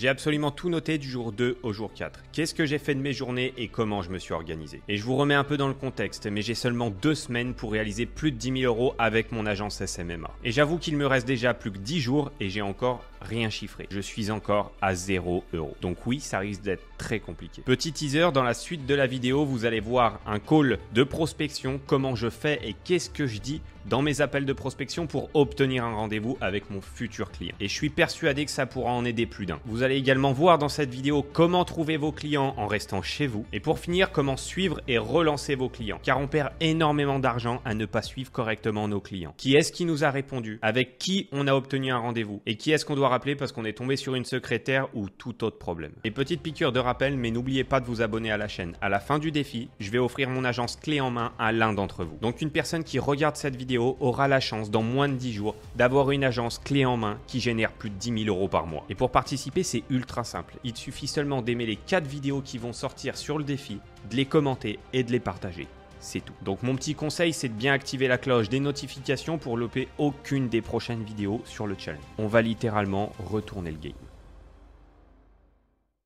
J'ai absolument tout noté du jour 2 au jour 4. Qu'est-ce que j'ai fait de mes journées et comment je me suis organisé. Et je vous remets un peu dans le contexte, mais j'ai seulement deux semaines pour réaliser plus de 10 000 euros avec mon agence SMMA. Et j'avoue qu'il me reste déjà plus que 10 jours et j'ai encore rien chiffré. Je suis encore à 0 euros. Donc oui, ça risque d'être très compliqué. Petit teaser, dans la suite de la vidéo, vous allez voir un call de prospection, comment je fais et qu'est-ce que je dis dans mes appels de prospection pour obtenir un rendez-vous avec mon futur client. Et je suis persuadé que ça pourra en aider plus d'un. Vous allez également voir dans cette vidéo comment trouver vos clients en restant chez vous. Et pour finir, comment suivre et relancer vos clients. Car on perd énormément d'argent à ne pas suivre correctement nos clients. Qui est-ce qui nous a répondu Avec qui on a obtenu un rendez-vous Et qui est-ce qu'on doit rappeler parce qu'on est tombé sur une secrétaire ou tout autre problème. Et petite piqûre de rappel, mais n'oubliez pas de vous abonner à la chaîne. À la fin du défi, je vais offrir mon agence clé en main à l'un d'entre vous. Donc une personne qui regarde cette vidéo aura la chance dans moins de 10 jours d'avoir une agence clé en main qui génère plus de 10 000 euros par mois. Et pour participer, c'est ultra simple. Il suffit seulement d'aimer les 4 vidéos qui vont sortir sur le défi, de les commenter et de les partager c'est tout. Donc mon petit conseil, c'est de bien activer la cloche des notifications pour louper aucune des prochaines vidéos sur le channel. On va littéralement retourner le game.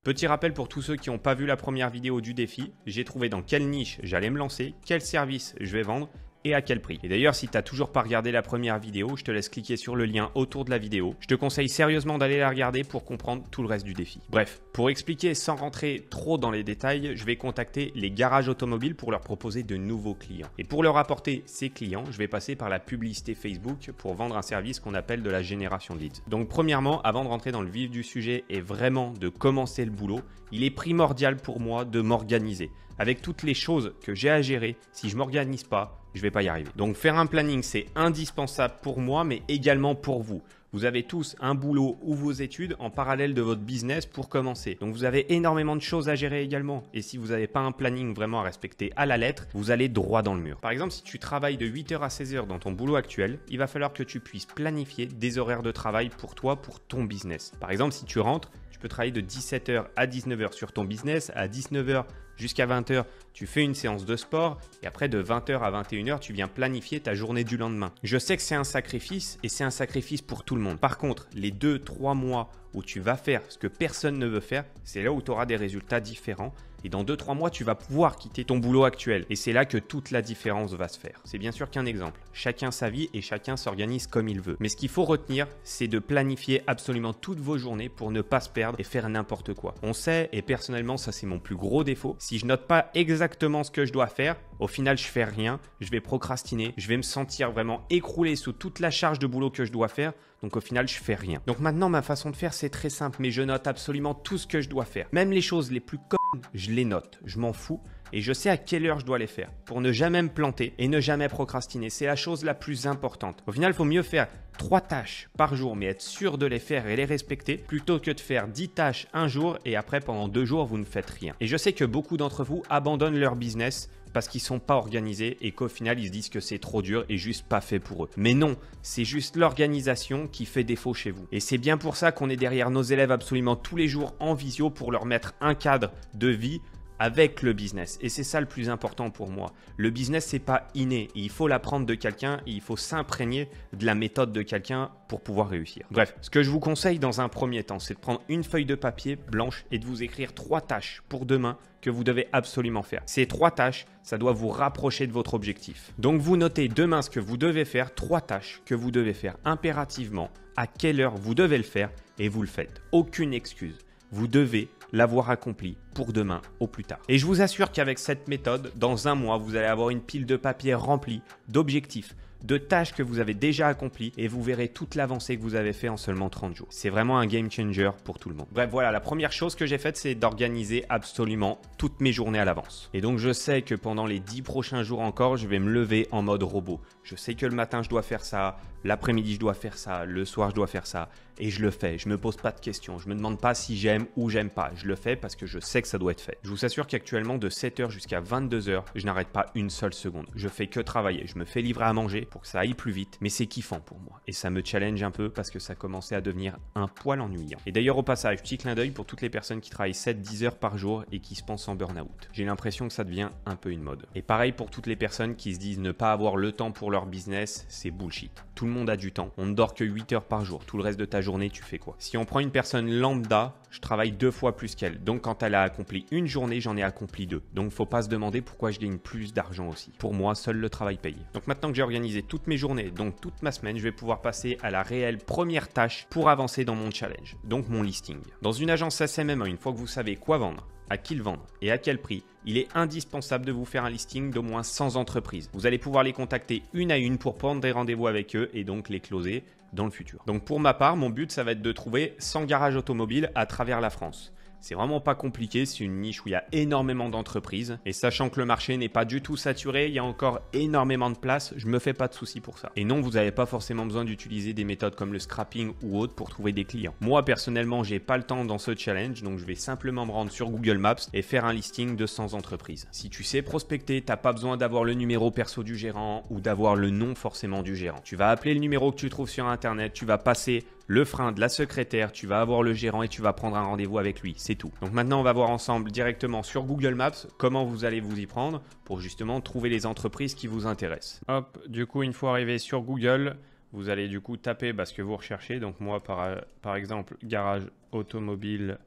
Petit rappel pour tous ceux qui n'ont pas vu la première vidéo du défi, j'ai trouvé dans quelle niche j'allais me lancer, quel service je vais vendre et à quel prix. Et d'ailleurs, si tu t'as toujours pas regardé la première vidéo, je te laisse cliquer sur le lien autour de la vidéo. Je te conseille sérieusement d'aller la regarder pour comprendre tout le reste du défi. Bref, pour expliquer sans rentrer trop dans les détails, je vais contacter les garages automobiles pour leur proposer de nouveaux clients. Et pour leur apporter ces clients, je vais passer par la publicité Facebook pour vendre un service qu'on appelle de la génération de leads. Donc premièrement, avant de rentrer dans le vif du sujet et vraiment de commencer le boulot, il est primordial pour moi de m'organiser avec toutes les choses que j'ai à gérer, si je m'organise pas, je vais pas y arriver. Donc faire un planning, c'est indispensable pour moi, mais également pour vous. Vous avez tous un boulot ou vos études en parallèle de votre business pour commencer. Donc vous avez énormément de choses à gérer également. Et si vous n'avez pas un planning vraiment à respecter à la lettre, vous allez droit dans le mur. Par exemple, si tu travailles de 8h à 16h dans ton boulot actuel, il va falloir que tu puisses planifier des horaires de travail pour toi, pour ton business. Par exemple, si tu rentres, tu peux travailler de 17h à 19h sur ton business, à 19h jusqu'à 20h tu fais une séance de sport et après de 20h à 21h, tu viens planifier ta journée du lendemain. Je sais que c'est un sacrifice et c'est un sacrifice pour tout le monde. Par contre, les 2-3 mois où tu vas faire ce que personne ne veut faire, c'est là où tu auras des résultats différents. Et dans 2-3 mois, tu vas pouvoir quitter ton boulot actuel. Et c'est là que toute la différence va se faire. C'est bien sûr qu'un exemple. Chacun sa vie et chacun s'organise comme il veut. Mais ce qu'il faut retenir, c'est de planifier absolument toutes vos journées pour ne pas se perdre et faire n'importe quoi. On sait, et personnellement ça c'est mon plus gros défaut, si je note pas exactement exactement ce que je dois faire. Au final, je fais rien, je vais procrastiner, je vais me sentir vraiment écroulé sous toute la charge de boulot que je dois faire. Donc au final, je fais rien. Donc maintenant, ma façon de faire, c'est très simple, mais je note absolument tout ce que je dois faire. Même les choses les plus connes, je les note. Je m'en fous et je sais à quelle heure je dois les faire pour ne jamais me planter et ne jamais procrastiner. C'est la chose la plus importante. Au final, il faut mieux faire trois tâches par jour, mais être sûr de les faire et les respecter, plutôt que de faire 10 tâches un jour et après pendant deux jours vous ne faites rien. Et je sais que beaucoup d'entre vous abandonnent leur business parce qu'ils ne sont pas organisés et qu'au final ils se disent que c'est trop dur et juste pas fait pour eux. Mais non, c'est juste l'organisation qui fait défaut chez vous. Et c'est bien pour ça qu'on est derrière nos élèves absolument tous les jours en visio pour leur mettre un cadre de vie, avec le business. Et c'est ça le plus important pour moi. Le business, c'est pas inné. Il faut l'apprendre de quelqu'un, il faut s'imprégner de la méthode de quelqu'un pour pouvoir réussir. Bref, ce que je vous conseille dans un premier temps, c'est de prendre une feuille de papier blanche et de vous écrire trois tâches pour demain que vous devez absolument faire. Ces trois tâches, ça doit vous rapprocher de votre objectif. Donc vous notez demain ce que vous devez faire, trois tâches que vous devez faire impérativement, à quelle heure vous devez le faire et vous le faites. Aucune excuse. Vous devez l'avoir accompli pour demain au plus tard. Et je vous assure qu'avec cette méthode, dans un mois, vous allez avoir une pile de papier remplie d'objectifs, de tâches que vous avez déjà accomplies et vous verrez toute l'avancée que vous avez fait en seulement 30 jours. C'est vraiment un game changer pour tout le monde. Bref, voilà, la première chose que j'ai faite, c'est d'organiser absolument toutes mes journées à l'avance. Et donc je sais que pendant les 10 prochains jours encore, je vais me lever en mode robot. Je sais que le matin, je dois faire ça, l'après-midi, je dois faire ça, le soir, je dois faire ça, et je le fais. Je me pose pas de questions, je me demande pas si j'aime ou j'aime pas. Je le fais parce que je sais que ça doit être fait. Je vous assure qu'actuellement, de 7h jusqu'à 22h, je n'arrête pas une seule seconde. Je fais que travailler. Je me fais livrer à manger, pour que ça aille plus vite, mais c'est kiffant pour moi. Et ça me challenge un peu parce que ça commençait à devenir un poil ennuyant. Et d'ailleurs, au passage, petit clin d'œil pour toutes les personnes qui travaillent 7-10 heures par jour et qui se pensent en burn-out. J'ai l'impression que ça devient un peu une mode. Et pareil pour toutes les personnes qui se disent ne pas avoir le temps pour leur business, c'est bullshit. Tout le monde a du temps. On ne dort que 8 heures par jour. Tout le reste de ta journée, tu fais quoi Si on prend une personne lambda, je travaille deux fois plus qu'elle. Donc quand elle a accompli une journée, j'en ai accompli deux. Donc faut pas se demander pourquoi je gagne plus d'argent aussi. Pour moi, seul le travail payé. Donc maintenant que j'ai organisé toutes mes journées, donc toute ma semaine, je vais pouvoir passer à la réelle première tâche pour avancer dans mon challenge, donc mon listing. Dans une agence SMM, une fois que vous savez quoi vendre, à qui le vendre et à quel prix, il est indispensable de vous faire un listing d'au moins 100 entreprises. Vous allez pouvoir les contacter une à une pour prendre des rendez-vous avec eux et donc les closer dans le futur. Donc pour ma part, mon but, ça va être de trouver 100 garages automobiles à travers la France. C'est vraiment pas compliqué, c'est une niche où il y a énormément d'entreprises. Et sachant que le marché n'est pas du tout saturé, il y a encore énormément de place, je me fais pas de soucis pour ça. Et non, vous n'avez pas forcément besoin d'utiliser des méthodes comme le scrapping ou autre pour trouver des clients. Moi personnellement, j'ai pas le temps dans ce challenge, donc je vais simplement me rendre sur Google Maps et faire un listing de 100 entreprises. Si tu sais prospecter, t'as pas besoin d'avoir le numéro perso du gérant ou d'avoir le nom forcément du gérant. Tu vas appeler le numéro que tu trouves sur internet, tu vas passer le frein de la secrétaire, tu vas avoir le gérant et tu vas prendre un rendez-vous avec lui, c'est tout. Donc maintenant, on va voir ensemble directement sur Google Maps comment vous allez vous y prendre pour justement trouver les entreprises qui vous intéressent. Hop, du coup, une fois arrivé sur Google, vous allez du coup taper bah, ce que vous recherchez. Donc moi, par, par exemple, garage automobile,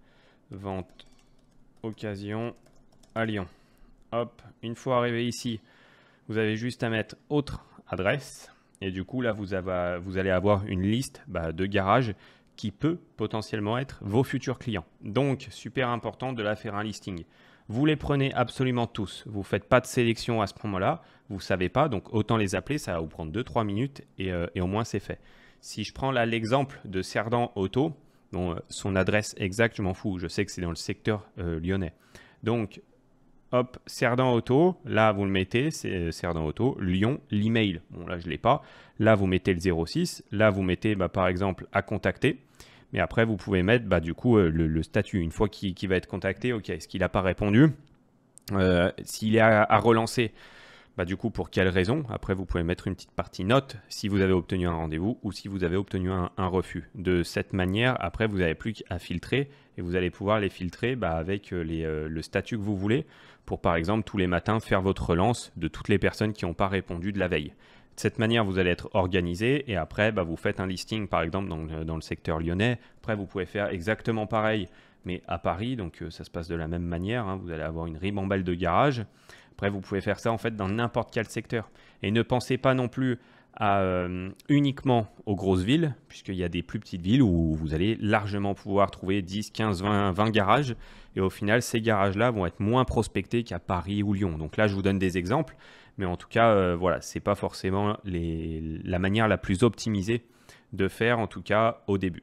vente, occasion à Lyon. Hop, une fois arrivé ici, vous avez juste à mettre autre adresse. Et du coup, là, vous, avez, vous allez avoir une liste bah, de garages qui peut potentiellement être vos futurs clients. Donc, super important de la faire un listing. Vous les prenez absolument tous. Vous ne faites pas de sélection à ce moment-là. Vous ne savez pas, donc autant les appeler. Ça va vous prendre 2-3 minutes euh, et, au moins c'est fait. Si je prends là l'exemple de Cerdan Auto, dont euh, son adresse exacte, je m'en fous. Je sais que c'est dans le secteur euh, lyonnais. Donc, hop, Cerdan Auto, là vous le mettez, c'est euh, Cerdan Auto, Lyon, l'email. Bon là je ne l'ai pas. Là vous mettez le 06, là vous mettez bah, par exemple à contacter. Mais après vous pouvez mettre bah, du coup euh, le, statut. Une fois qu'il va être contacté, ok, est-ce qu'il n'a pas répondu euh, S'il est à relancer, bah, du coup, pour quelle raison. Après, vous pouvez mettre une petite partie note si vous avez obtenu un rendez-vous ou si vous avez obtenu un, refus. De cette manière, après, vous n'avez plus qu'à filtrer et vous allez pouvoir les filtrer bah, avec euh, euh, le statut que vous voulez pour, par exemple, tous les matins, faire votre relance de toutes les personnes qui n'ont pas répondu de la veille. De cette manière, vous allez être organisé et après, bah, vous faites un listing, par exemple, dans, le secteur lyonnais. Après, vous pouvez faire exactement pareil mais à Paris, donc euh, ça se passe de la même manière. Hein. Vous allez avoir une ribambelle de garage, après, vous pouvez faire ça en fait dans n'importe quel secteur. Et ne pensez pas non plus à, euh, uniquement aux grosses villes, puisqu'il y a des plus petites villes où vous allez largement pouvoir trouver 10, 15, 20, 20 garages. Et au final, ces garages-là vont être moins prospectés qu'à Paris ou Lyon. Donc là, je vous donne des exemples. Mais en tout cas, euh, voilà, ce n'est pas forcément les, la manière la plus optimisée de faire, en tout cas au début.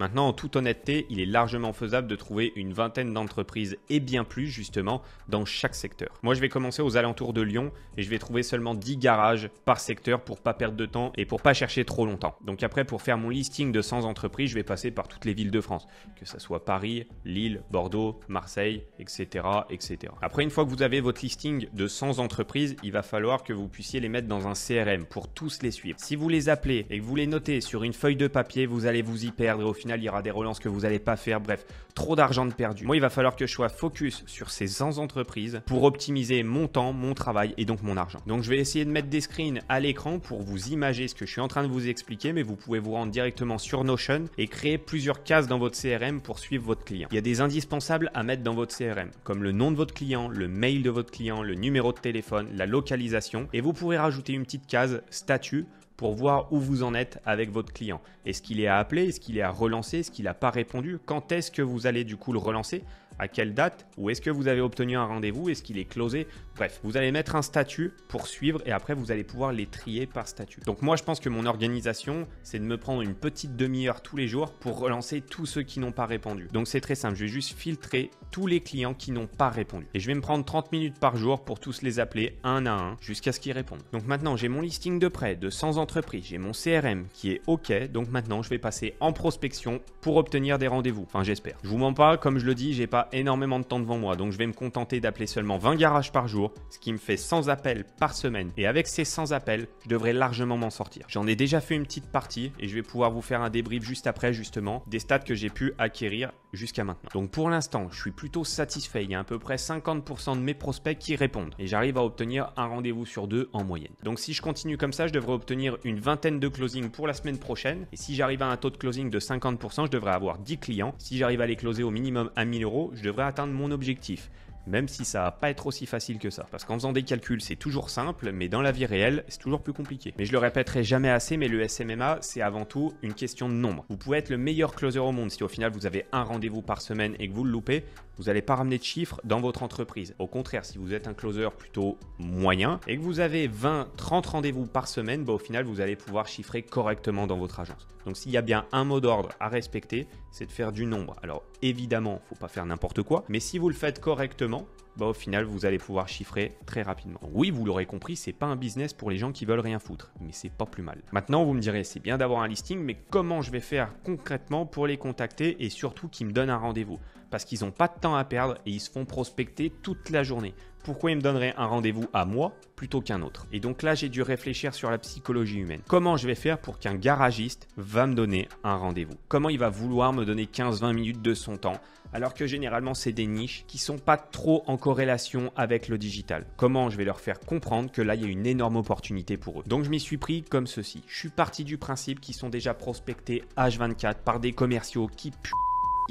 Maintenant, en toute honnêteté, il est largement faisable de trouver une vingtaine d'entreprises et bien plus justement dans chaque secteur. Moi, je vais commencer aux alentours de Lyon et je vais trouver seulement 10 garages par secteur pour pas perdre de temps et pour pas chercher trop longtemps. Donc après, pour faire mon listing de 100 entreprises, je vais passer par toutes les villes de France, que ce soit Paris, Lille, Bordeaux, Marseille, etc., etc. Après, une fois que vous avez votre listing de 100 entreprises, il va falloir que vous puissiez les mettre dans un CRM pour tous les suivre. Si vous les appelez et que vous les notez sur une feuille de papier, vous allez vous y perdre au final il y aura des relances que vous n'allez pas faire. Bref, trop d'argent de perdu. Moi, il va falloir que je sois focus sur ces 100 entreprises pour optimiser mon temps, mon travail et donc mon argent. Donc, je vais essayer de mettre des screens à l'écran pour vous imager ce que je suis en train de vous expliquer, mais vous pouvez vous rendre directement sur Notion et créer plusieurs cases dans votre CRM pour suivre votre client. Il y a des indispensables à mettre dans votre CRM, comme le nom de votre client, le mail de votre client, le numéro de téléphone, la localisation, et vous pourrez rajouter une petite case statut pour voir où vous en êtes avec votre client. Est-ce qu'il est à appeler Est-ce qu'il est à relancer Est-ce qu'il n'a pas répondu Quand est-ce que vous allez du coup le relancer à quelle date, ou est-ce que vous avez obtenu un rendez-vous, est-ce qu'il est closé. Bref, vous allez mettre un statut pour suivre et après vous allez pouvoir les trier par statut. Donc moi je pense que mon organisation, c'est de me prendre une petite demi-heure tous les jours pour relancer tous ceux qui n'ont pas répondu. Donc c'est très simple, je vais juste filtrer tous les clients qui n'ont pas répondu. Et je vais me prendre 30 minutes par jour pour tous les appeler un à un jusqu'à ce qu'ils répondent. Donc maintenant j'ai mon listing de prêt de 100 entreprises, j'ai mon CRM qui est OK, donc maintenant je vais passer en prospection pour obtenir des rendez-vous. Enfin j'espère. Je vous mens pas, comme je le dis, j'ai pas énormément de temps devant moi, donc je vais me contenter d'appeler seulement 20 garages par jour, ce qui me fait 100 appels par semaine. Et avec ces 100 appels, je devrais largement m'en sortir. J'en ai déjà fait une petite partie et je vais pouvoir vous faire un débrief juste après justement des stats que j'ai pu acquérir jusqu'à maintenant. Donc pour l'instant, je suis plutôt satisfait. Il y a à peu près 50% de mes prospects qui répondent et j'arrive à obtenir un rendez-vous sur deux en moyenne. Donc si je continue comme ça, je devrais obtenir une vingtaine de closings pour la semaine prochaine et si j'arrive à un taux de closing de 50%, je devrais avoir 10 clients. Si j'arrive à les closer au minimum à 1000 euros, je devrais atteindre mon objectif même si ça va pas être aussi facile que ça. Parce qu'en faisant des calculs, c'est toujours simple, mais dans la vie réelle, c'est toujours plus compliqué. Mais je le répéterai jamais assez, mais le SMMA, c'est avant tout une question de nombre. Vous pouvez être le meilleur closer au monde si au final vous avez un rendez-vous par semaine et que vous le loupez, vous n'allez pas ramener de chiffres dans votre entreprise. Au contraire, si vous êtes un closer plutôt moyen et que vous avez 20, 30 rendez-vous par semaine, bah, au final, vous allez pouvoir chiffrer correctement dans votre agence. Donc s'il y a bien un mot d'ordre à respecter, c'est de faire du nombre. Alors évidemment, faut pas faire n'importe quoi, mais si vous le faites correctement, bah, au final, vous allez pouvoir chiffrer très rapidement. Oui, vous l'aurez compris, c'est pas un business pour les gens qui veulent rien foutre, mais c'est pas plus mal. Maintenant, vous me direz, c'est bien d'avoir un listing, mais comment je vais faire concrètement pour les contacter et surtout qu'ils me donnent un rendez-vous parce qu'ils n'ont pas de temps à perdre et ils se font prospecter toute la journée pourquoi il me donnerait un rendez-vous à moi plutôt qu'un autre Et donc là, j'ai dû réfléchir sur la psychologie humaine. Comment je vais faire pour qu'un garagiste va me donner un rendez-vous Comment il va vouloir me donner 15-20 minutes de son temps alors que généralement c'est des niches qui sont pas trop en corrélation avec le digital. Comment je vais leur faire comprendre que là il y a une énorme opportunité pour eux. Donc je m'y suis pris comme ceci. Je suis parti du principe qu'ils sont déjà prospectés H24 par des commerciaux qui p***.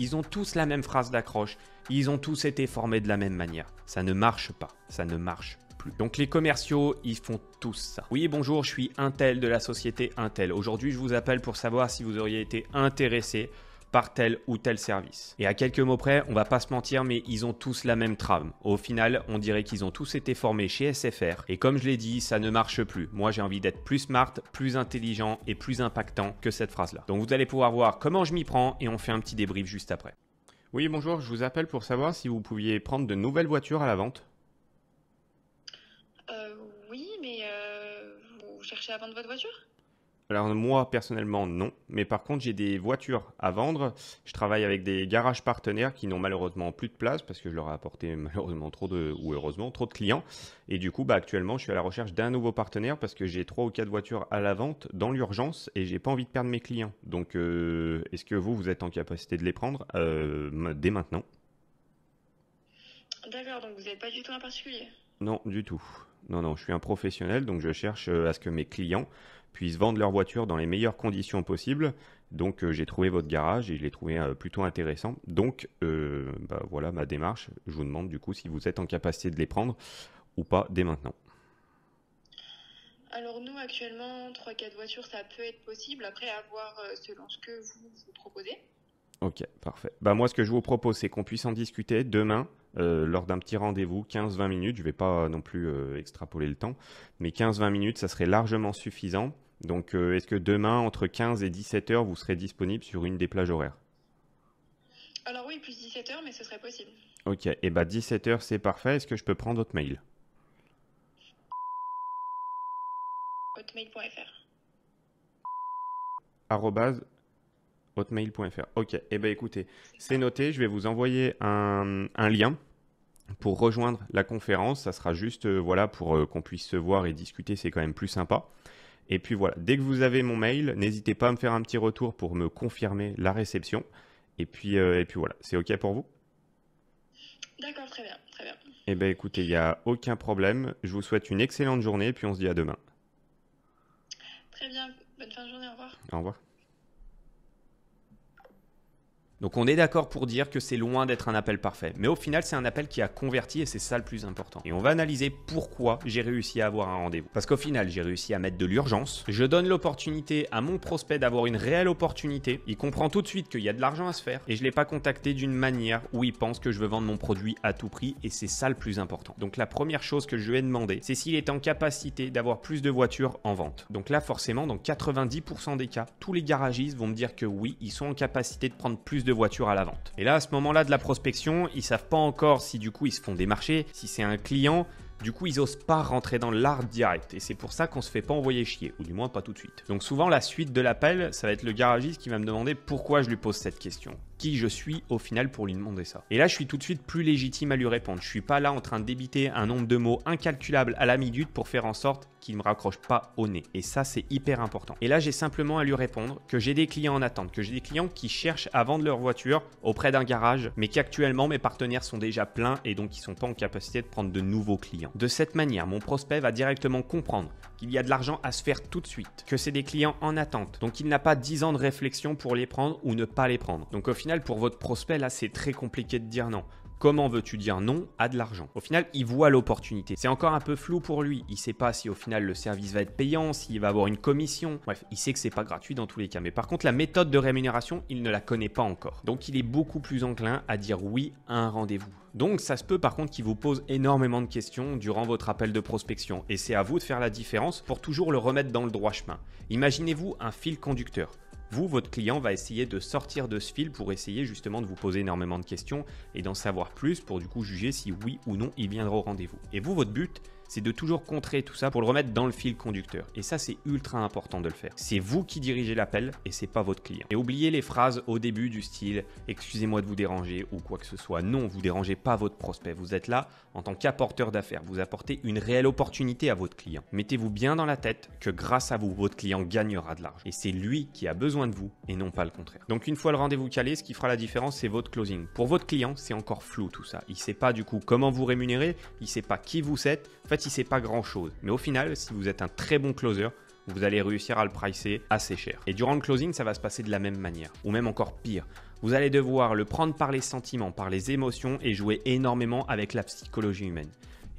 Ils ont tous la même phrase d'accroche. Ils ont tous été formés de la même manière. Ça ne marche pas. Ça ne marche plus. Donc les commerciaux, ils font tous ça. Oui, bonjour, je suis Intel de la société Intel. Aujourd'hui, je vous appelle pour savoir si vous auriez été intéressé par tel ou tel service. Et à quelques mots près, on va pas se mentir, mais ils ont tous la même trame. Au final, on dirait qu'ils ont tous été formés chez SFR. Et comme je l'ai dit, ça ne marche plus. Moi, j'ai envie d'être plus smart, plus intelligent et plus impactant que cette phrase-là. Donc vous allez pouvoir voir comment je m'y prends et on fait un petit débrief juste après. Oui, bonjour, je vous appelle pour savoir si vous pouviez prendre de nouvelles voitures à la vente. Euh, oui, mais euh, vous cherchez à vendre votre voiture alors moi personnellement non, mais par contre j'ai des voitures à vendre. Je travaille avec des garages partenaires qui n'ont malheureusement plus de place parce que je leur ai apporté malheureusement trop de ou heureusement trop de clients. Et du coup bah actuellement je suis à la recherche d'un nouveau partenaire parce que j'ai trois ou quatre voitures à la vente dans l'urgence et j'ai pas envie de perdre mes clients. Donc euh, est-ce que vous vous êtes en capacité de les prendre euh, dès maintenant D'accord, donc vous n'êtes pas du tout un particulier. Non du tout. Non non, je suis un professionnel donc je cherche euh, à ce que mes clients puissent vendre leurs voitures dans les meilleures conditions possibles. Donc euh, j'ai trouvé votre garage et je l'ai trouvé euh, plutôt intéressant. Donc euh, bah, voilà ma démarche. Je vous demande du coup si vous êtes en capacité de les prendre ou pas dès maintenant. Alors nous actuellement, 3-4 voitures, ça peut être possible. Après avoir selon ce que vous, vous proposez. Ok, parfait. Bah, moi, ce que je vous propose, c'est qu'on puisse en discuter demain. Euh, lors d'un petit rendez-vous, 15-20 minutes, je ne vais pas euh, non plus euh, extrapoler le temps, mais 15-20 minutes, ça serait largement suffisant. Donc, est-ce que demain, entre 15 et 17 heures, vous serez disponible sur une des plages horaires Alors oui, plus 17 heures, mais ce serait possible. Ok, et bah 17 heures, c'est parfait. Est-ce que je peux prendre votre mail Hotmail.fr @mail.fr. Ok, et eh ben écoutez, c'est noté, je vais vous envoyer un, lien pour rejoindre la conférence. Ça sera juste euh, voilà, pour euh, qu'on puisse se voir et discuter, c'est quand même plus sympa. Et puis voilà, dès que vous avez mon mail, n'hésitez pas à me faire un petit retour pour me confirmer la réception. Et puis, euh, et puis voilà, c'est ok pour vous D'accord, très bien, très bien. Eh ben, écoutez, il n'y a aucun problème. Je vous souhaite une excellente journée et puis on se dit à demain. Très bien, bonne journée, au revoir. Au revoir. Donc on est d'accord pour dire que c'est loin d'être un appel parfait, mais au final c'est un appel qui a converti et c'est ça le plus important. Et on va analyser pourquoi j'ai réussi à avoir un rendez-vous. Parce qu'au final j'ai réussi à mettre de l'urgence, je donne l'opportunité à mon prospect d'avoir une réelle opportunité, il comprend tout de suite qu'il y a de l'argent à se faire et je ne l'ai pas contacté d'une manière où il pense que je veux vendre mon produit à tout prix et c'est ça le plus important. Donc la première chose que je lui ai demandé c'est s'il est en capacité d'avoir plus de voitures en vente. Donc là forcément dans 90% des cas tous les garagistes vont me dire que oui ils sont en capacité de prendre plus de de voitures à la vente. Et là, à ce moment-là de la prospection, ils savent pas encore si du coup ils se font des marchés si c'est un client, du coup, ils osent pas rentrer dans l'art direct. Et c'est pour ça qu'on se fait pas envoyer chier, ou du moins pas tout de suite. Donc souvent, la suite de l'appel, ça va être le garagiste qui va me demander pourquoi je lui pose cette question. Qui je suis au final pour lui demander ça. Et là, je suis tout de suite plus légitime à lui répondre. Je suis pas là en train de débiter un nombre de mots incalculable à la minute pour faire en sorte qu'il ne me raccroche pas au nez. Et ça, c'est hyper important. Et là, j'ai simplement à lui répondre que j'ai des clients en attente, que j'ai des clients qui cherchent à vendre leur voiture auprès d'un garage, mais qu'actuellement, mes partenaires sont déjà pleins et donc ils sont pas en capacité de prendre de nouveaux clients. De cette manière, mon prospect va directement comprendre qu'il y a de l'argent à se faire tout de suite, que c'est des clients en attente, donc il n'a pas 10 ans de réflexion pour les prendre ou ne pas les prendre. Donc au final, pour votre prospect, là, c'est très compliqué de dire non. Comment veux-tu dire non à de l'argent Au final, il voit l'opportunité. C'est encore un peu flou pour lui. Il sait pas si au final le service va être payant, s'il va avoir une commission. Bref, il sait que c'est pas gratuit dans tous les cas. Mais par contre, la méthode de rémunération, il ne la connaît pas encore. Donc, il est beaucoup plus enclin à dire oui à un rendez-vous. Donc ça se peut par contre qu'il vous pose énormément de questions durant votre appel de prospection et c'est à vous de faire la différence pour toujours le remettre dans le droit chemin. Imaginez-vous un fil conducteur vous, votre client va essayer de sortir de ce fil pour essayer justement de vous poser énormément de questions et d'en savoir plus pour du coup juger si oui ou non il viendra au rendez-vous. Et vous, votre but, c'est de toujours contrer tout ça pour le remettre dans le fil conducteur. Et ça, c'est ultra important de le faire. C'est vous qui dirigez l'appel et c'est pas votre client. Et oubliez les phrases au début du style excusez-moi de vous déranger ou quoi que ce soit. Non, vous dérangez pas votre prospect. Vous êtes là en tant qu'apporteur d'affaires. Vous apportez une réelle opportunité à votre client. Mettez-vous bien dans la tête que grâce à vous, votre client gagnera de l'argent. Et c'est lui qui a besoin de vous et non pas le contraire. Donc une fois le rendez-vous calé, ce qui fera la différence, c'est votre closing. Pour votre client, c'est encore flou tout ça. Il sait pas du coup comment vous rémunérer, il sait pas qui vous êtes c'est pas grand chose. Mais au final, si vous êtes un très bon closer, vous allez réussir à le pricer assez cher. Et durant le closing, ça va se passer de la même manière, ou même encore pire. Vous allez devoir le prendre par les sentiments, par les émotions et jouer énormément avec la psychologie humaine.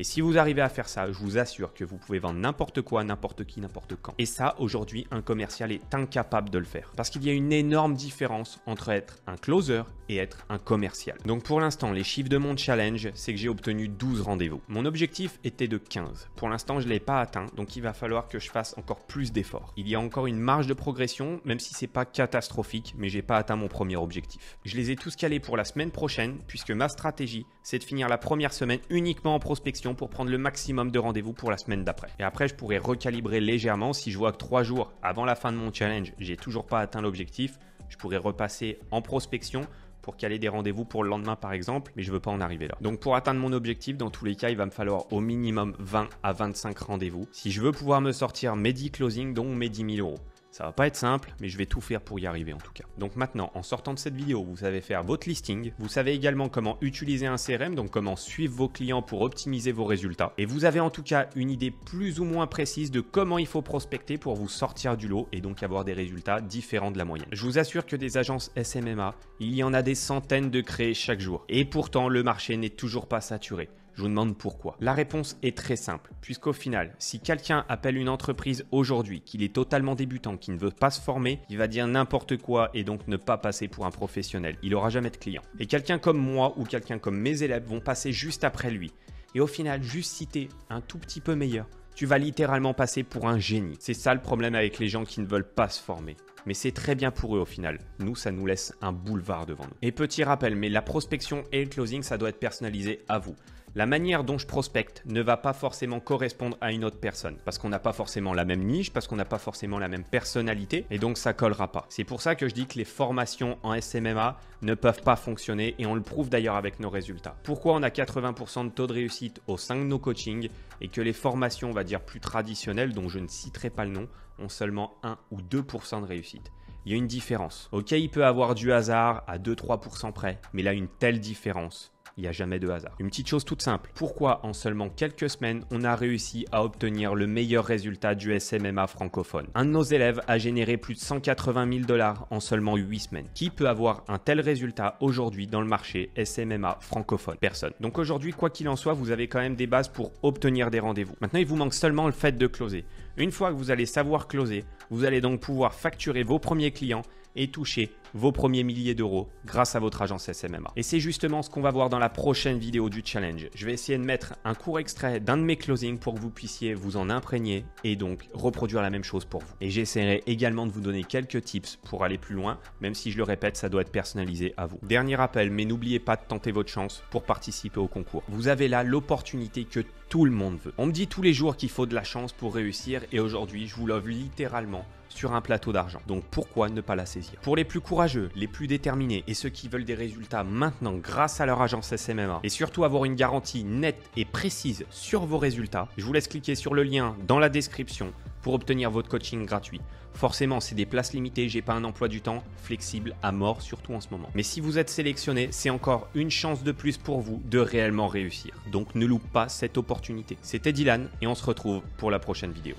Et si vous arrivez à faire ça, je vous assure que vous pouvez vendre n'importe quoi, n'importe qui, n'importe quand. Et ça, aujourd'hui, un commercial est incapable de le faire. Parce qu'il y a une énorme différence entre être un closer et être un commercial. Donc pour l'instant, les chiffres de mon challenge, c'est que j'ai obtenu 12 rendez-vous. Mon objectif était de 15. Pour l'instant, je ne l'ai pas atteint, donc il va falloir que je fasse encore plus d'efforts. Il y a encore une marge de progression, même si ce n'est pas catastrophique, mais j'ai pas atteint mon premier objectif. Je les ai tous calés pour la semaine prochaine, puisque ma stratégie, c'est de finir la première semaine uniquement en prospection pour prendre le maximum de rendez-vous pour la semaine d'après. Et après, je pourrais recalibrer légèrement si je vois que trois jours avant la fin de mon challenge, j'ai toujours pas atteint l'objectif, je pourrais repasser en prospection pour caler des rendez-vous pour le lendemain par exemple, mais je veux pas en arriver là. Donc pour atteindre mon objectif, dans tous les cas, il va me falloir au minimum 20 à 25 rendez-vous si je veux pouvoir me sortir mes 10 closings, dont mes 10 000 euros. Ça va pas être simple, mais je vais tout faire pour y arriver en tout cas. Donc maintenant, en sortant de cette vidéo, vous savez faire votre listing, vous savez également comment utiliser un CRM, donc comment suivre vos clients pour optimiser vos résultats, et vous avez en tout cas une idée plus ou moins précise de comment il faut prospecter pour vous sortir du lot et donc avoir des résultats différents de la moyenne. Je vous assure que des agences SMMA, il y en a des centaines de créées chaque jour, et pourtant le marché n'est toujours pas saturé. Je vous demande pourquoi. La réponse est très simple, puisqu'au final, si quelqu'un appelle une entreprise aujourd'hui, qu'il est totalement débutant, qu'il ne veut pas se former, il va dire n'importe quoi et donc ne pas passer pour un professionnel. Il aura jamais de clients. Et quelqu'un comme moi ou quelqu'un comme mes élèves vont passer juste après lui. Et au final, juste citer un tout petit peu meilleur, tu vas littéralement passer pour un génie. C'est ça le problème avec les gens qui ne veulent pas se former. Mais c'est très bien pour eux au final. Nous, ça nous laisse un boulevard devant nous. Et petit rappel, mais la prospection et le closing, ça doit être personnalisé à vous la manière dont je prospecte ne va pas forcément correspondre à une autre personne parce qu'on n'a pas forcément la même niche, parce qu'on n'a pas forcément la même personnalité et donc ça collera pas. C'est pour ça que je dis que les formations en SMMA ne peuvent pas fonctionner et on le prouve d'ailleurs avec nos résultats. Pourquoi on a 80% de taux de réussite au sein de nos coachings et que les formations, on va dire plus traditionnelles dont je ne citerai pas le nom, ont seulement 1 ou 2% de réussite il y a une différence. Ok, il peut avoir du hasard à 2-3% près, mais là, une telle différence il n'y a jamais de hasard. Une petite chose toute simple, pourquoi en seulement quelques semaines on a réussi à obtenir le meilleur résultat du SMMA francophone Un de nos élèves a généré plus de 180 000 dollars en seulement 8 semaines. Qui peut avoir un tel résultat aujourd'hui dans le marché SMMA francophone Personne. Donc aujourd'hui, quoi qu'il en soit, vous avez quand même des bases pour obtenir des rendez-vous. Maintenant, il vous manque seulement le fait de closer. Une fois que vous allez savoir closer, vous allez donc pouvoir facturer vos premiers clients et toucher vos premiers milliers d'euros grâce à votre agence SMMA. Et c'est justement ce qu'on va voir dans la prochaine vidéo du challenge. Je vais essayer de mettre un court extrait d'un de mes closings pour que vous puissiez vous en imprégner et donc reproduire la même chose pour vous. Et j'essaierai également de vous donner quelques tips pour aller plus loin, même si je le répète, ça doit être personnalisé à vous. Dernier rappel, mais n'oubliez pas de tenter votre chance pour participer au concours. Vous avez là l'opportunité que tout le monde veut. On me dit tous les jours qu'il faut de la chance pour réussir et aujourd'hui, je vous love littéralement sur un plateau d'argent. Donc pourquoi ne pas la saisir Pour les plus courageux, les plus déterminés et ceux qui veulent des résultats maintenant grâce à leur agence SMMA et surtout avoir une garantie nette et précise sur vos résultats, je vous laisse cliquer sur le lien dans la description pour obtenir votre coaching gratuit. Forcément, c'est des places limitées, j'ai pas un emploi du temps flexible à mort, surtout en ce moment. Mais si vous êtes sélectionné, c'est encore une chance de plus pour vous de réellement réussir. Donc ne loupe pas cette opportunité. C'était Dylan et on se retrouve pour la prochaine vidéo.